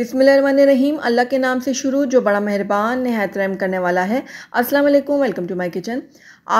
बिसमीम अल्लाह के नाम से शुरू जो बड़ा मेहरबान नहायत रहम करने वाला है अस्सलाम वालेकुम वेलकम टू माय किचन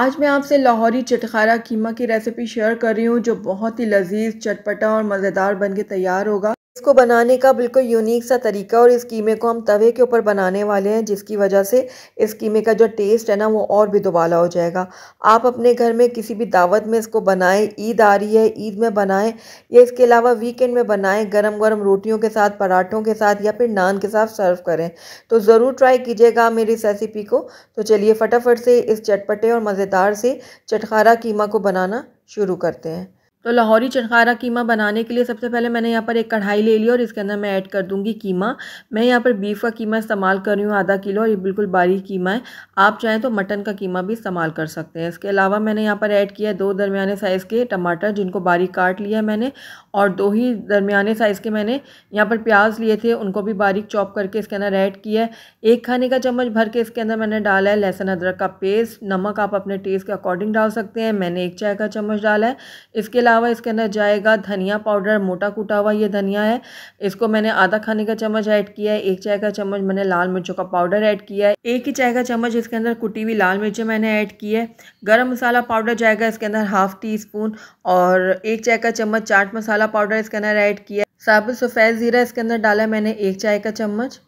आज मैं आपसे लाहौरी चटखारा कीमा की रेसिपी शेयर कर रही हूँ जो बहुत ही लजीज चटपटा और मज़ेदार बन के तैयार होगा इसको बनाने का बिल्कुल यूनिक सा तरीका और इस कीमे को हम तवे के ऊपर बनाने वाले हैं जिसकी वजह से इस कीमे का जो टेस्ट है ना वो और भी दुबाला हो जाएगा आप अपने घर में किसी भी दावत में इसको बनाएं ईद आ रही है ईद में बनाएं या इसके अलावा वीकेंड में बनाएं गरम गरम रोटियों के साथ पराठों के साथ या फिर नान के साथ सर्व करें तो ज़रूर ट्राई कीजिएगा मेरी इस रेसिपी को तो चलिए फटाफट से इस चटपटे और मज़ेदार से चटखारा कीमा को बनाना शुरू करते हैं तो लाहौरी चनखारा कीमा बनाने के लिए सबसे पहले मैंने यहाँ पर एक कढ़ाई ले ली और इसके अंदर मैं ऐड कर दूँगी कीमा मैं यहाँ पर बीफ का कीमा इस्तेमाल कर रही हूँ आधा किलो और ये बिल्कुल बारीक कीमा है आप चाहें तो मटन का कीमा भी इस्तेमाल कर सकते हैं इसके अलावा मैंने यहाँ पर ऐड किया दो दरमियाने साइज़ के टमाटर जिनको बारीक काट लिया मैंने और दो ही दरमियाने साइज़ के मैंने यहाँ पर प्याज लिए थे उनको भी बारीक चॉप करके इसके अंदर ऐड किया एक खाने का चम्मच भर के इसके अंदर मैंने डाला है लहसुन अदरक का पेस्ट नमक आप अपने टेस्ट के अकॉर्डिंग डाल सकते हैं मैंने एक चाय का चम्मच डाला है इसके अलावा अलावा इसके अंदर जाएगा धनिया पाउडर मोटा कूटा हुआ ये धनिया है इसको मैंने आधा खाने का चम्मच ऐड किया है एक चाय का चम्मच मैंने लाल मिर्चों का पाउडर ऐड किया है एक ही चाय का चम्मच इसके अंदर कुटी हुई लाल मिर्चें मैंने ऐड की है गर्म मसाला पाउडर जाएगा इसके अंदर हाफ टी स्पून और एक चाय का चम्मच चाट मसाला पाउडर इसके अंदर ऐड किया है साबुत सफ़ेद ज़ीरा इसके अंदर डाला मैंने एक चाय का चम्मच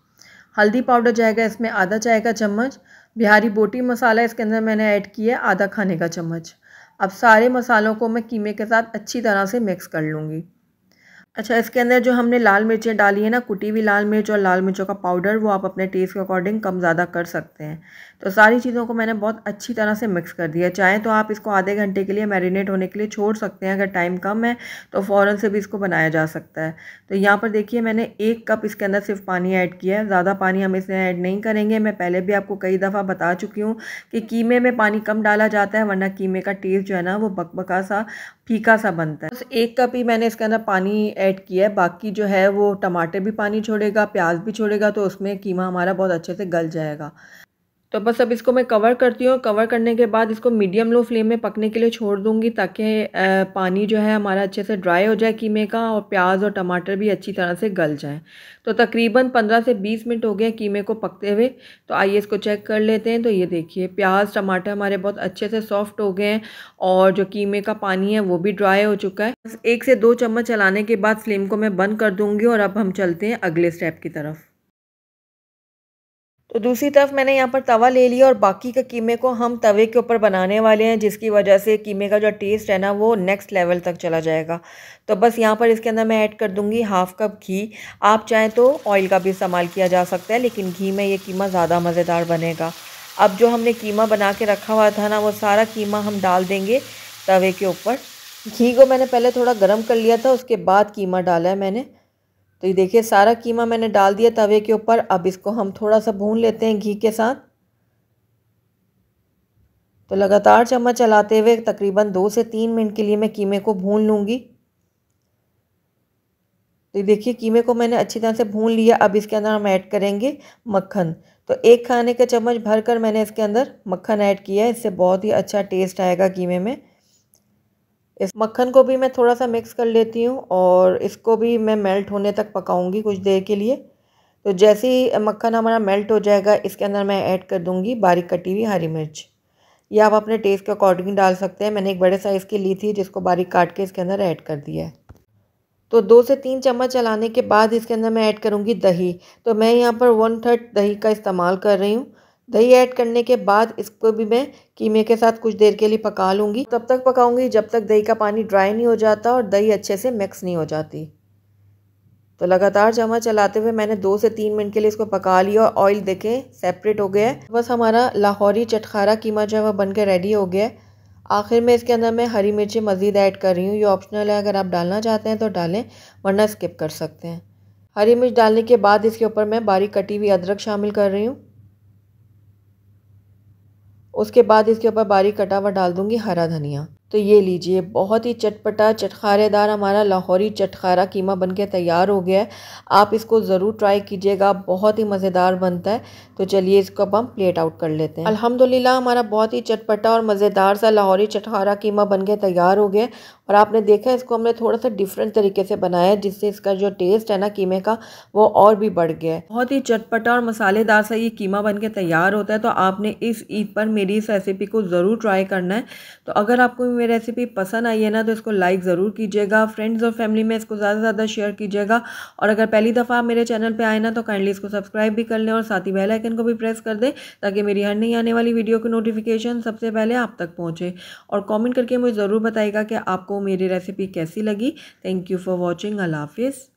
हल्दी पाउडर जाएगा इसमें आधा चाय का चम्मच बिहारी बोटी मसाला इसके अंदर मैंने ऐड किया आधा खाने का चम्मच अब सारे मसालों को मैं कीमे के साथ अच्छी तरह से मिक्स कर लूँगी अच्छा इसके अंदर जो हमने लाल मिर्चें डाली है ना कुटी हुई लाल मिर्च और लाल मिर्चों का पाउडर वो आप अपने टेस्ट के अकॉर्डिंग कम ज़्यादा कर सकते हैं तो सारी चीज़ों को मैंने बहुत अच्छी तरह से मिक्स कर दिया चाहे तो आप इसको आधे घंटे के लिए मैरिनेट होने के लिए छोड़ सकते हैं अगर टाइम कम है तो फ़ौरन से भी इसको बनाया जा सकता है तो यहाँ पर देखिए मैंने एक कप इसके अंदर सिर्फ पानी ऐड किया है ज़्यादा पानी हम इसमें ऐड नहीं करेंगे मैं पहले भी आपको कई दफ़ा बता चुकी हूँ कि कीमे में पानी कम डाला जाता है वरना कीमे का टेस्ट जो है ना वो बकबका सा फीका सा बनता है बस एक कप ही मैंने इसके अंदर पानी ऐड किया है बाकी जो है वो टमाटर भी पानी छोड़ेगा प्याज भी छोड़ेगा तो उसमें कीमा हमारा बहुत अच्छे से गल जाएगा तो बस अब इसको मैं कवर करती हूँ कवर करने के बाद इसको मीडियम लो फ्लेम में पकने के लिए छोड़ दूँगी ताकि पानी जो है हमारा अच्छे से ड्राई हो जाए कीमे का और प्याज और टमाटर भी अच्छी तरह से गल जाएँ तो तकरीबन पंद्रह से बीस मिनट हो गए कीमे को पकते हुए तो आइए इसको चेक कर लेते हैं तो ये देखिए प्याज टमाटर हमारे बहुत अच्छे से सॉफ्ट हो गए हैं और जो कीमे का पानी है वो भी ड्राई हो चुका है बस एक से दो चम्मच चलाने के बाद फ्लेम को मैं बंद कर दूँगी और अब हम चलते हैं अगले स्टेप की तरफ तो दूसरी तरफ मैंने यहाँ पर तवा ले लिया और बाकी के कीमे को हम तवे के ऊपर बनाने वाले हैं जिसकी वजह से कीमे का जो टेस्ट है ना वो नेक्स्ट लेवल तक चला जाएगा तो बस यहाँ पर इसके अंदर मैं ऐड कर दूँगी हाफ़ कप घी आप चाहें तो ऑयल का भी इस्तेमाल किया जा सकता है लेकिन घी में ये कीमा ज़्यादा मज़ेदार बनेगा अब जो हमने कीमा बना के रखा हुआ था ना वो सारा कीमा हम डाल देंगे तवे के ऊपर घी को मैंने पहले थोड़ा गर्म कर लिया था उसके बाद कीमा डाला है मैंने तो ये देखिए सारा कीमा मैंने डाल दिया तवे के ऊपर अब इसको हम थोड़ा सा भून लेते हैं घी के साथ तो लगातार चम्मच चलाते हुए तकरीबन दो से तीन मिनट के लिए मैं कीमे को भून लूँगी तो देखिए कीमे को मैंने अच्छी तरह से भून लिया अब इसके अंदर हम ऐड करेंगे मक्खन तो एक खाने का चम्मच भर कर मैंने इसके अंदर मक्खन ऐड किया है इससे बहुत ही अच्छा टेस्ट आएगा कीमे में इस मक्खन को भी मैं थोड़ा सा मिक्स कर लेती हूँ और इसको भी मैं मेल्ट होने तक पकाऊंगी कुछ देर के लिए तो जैसे ही मक्खन हमारा मेल्ट हो जाएगा इसके अंदर मैं ऐड कर दूँगी बारीक कटी हुई हरी मिर्च ये आप अपने टेस्ट के अकॉर्डिंग डाल सकते हैं मैंने एक बड़े साइज़ की ली थी जिसको बारीक काट के इसके अंदर ऐड कर दिया है तो दो से तीन चम्मच चलाने के बाद इसके अंदर मैं ऐड करूँगी दही तो मैं यहाँ पर वन थर्ड दही का इस्तेमाल कर रही हूँ दही ऐड करने के बाद इसको भी मैं कीमे के साथ कुछ देर के लिए पका लूँगी तब तक पकाऊँगी जब तक दही का पानी ड्राई नहीं हो जाता और दही अच्छे से मिक्स नहीं हो जाती तो लगातार चम्मच चलाते हुए मैंने दो से तीन मिनट के लिए इसको पका लिया और ऑयल देखें सेपरेट हो गया है बस हमारा लाहौरी चटखारा कीमा जो है वह बन के रेडी हो गया है आखिर में इसके अंदर मैं हरी मिर्ची मज़ीद ऐड कर रही हूँ ये ऑप्शनल है अगर आप डालना चाहते हैं तो डालें वरना स्किप कर सकते हैं हरी मिर्च डालने के बाद इसके ऊपर मैं बारीक कटी हुई अदरक शामिल कर रही हूँ उसके बाद इसके ऊपर बारीक कटा हुआ डाल दूंगी हरा धनिया तो ये लीजिए बहुत ही चटपटा चटखारेदार हमारा लाहौरी चटखारा कीमा बनके तैयार हो गया है आप इसको ज़रूर ट्राई कीजिएगा बहुत ही मज़ेदार बनता है तो चलिए इसको अब हम प्लेट आउट कर लेते हैं अल्हम्दुलिल्लाह हमारा बहुत ही चटपटा और मज़ेदार सा लाहौरी चटखारा कीमा बन के तैयार हो गया और आपने देखा इसको हमने थोड़ा सा डिफरेंट तरीके से बनाया है जिससे इसका जो टेस्ट है ना कीमे का वो और भी बढ़ गया है बहुत ही चटपटा और मसालेदार सा ये कीमा बन के तैयार होता है तो आपने इस ईद पर मेरी इस रेसिपी को ज़रूर ट्राई करना है तो अगर आपको हुए रेसिपी पसंद आई है ना तो इसको लाइक ज़रूर कीजिएगा फ्रेंड्स और फैमिली में इसको ज़्यादा से ज़्यादा शेयर कीजिएगा और अगर पहली दफ़ा आप मेरे चैनल पर आए ना तो काइंडली इसको सब्सक्राइब भी कर लें और साथ ही बेलाइकन को भी प्रेस कर दें ताकि मेरी हर नहीं आने वाली वीडियो की नोटिफिकेशन सबसे पहले आप तक पहुँचे और कॉमेंट करके मुझे ज़रूर बताएगा कि आपको मेरी रेसिपी कैसी लगी थैंक यू फॉर वॉचिंग अल्लाह हाफिज़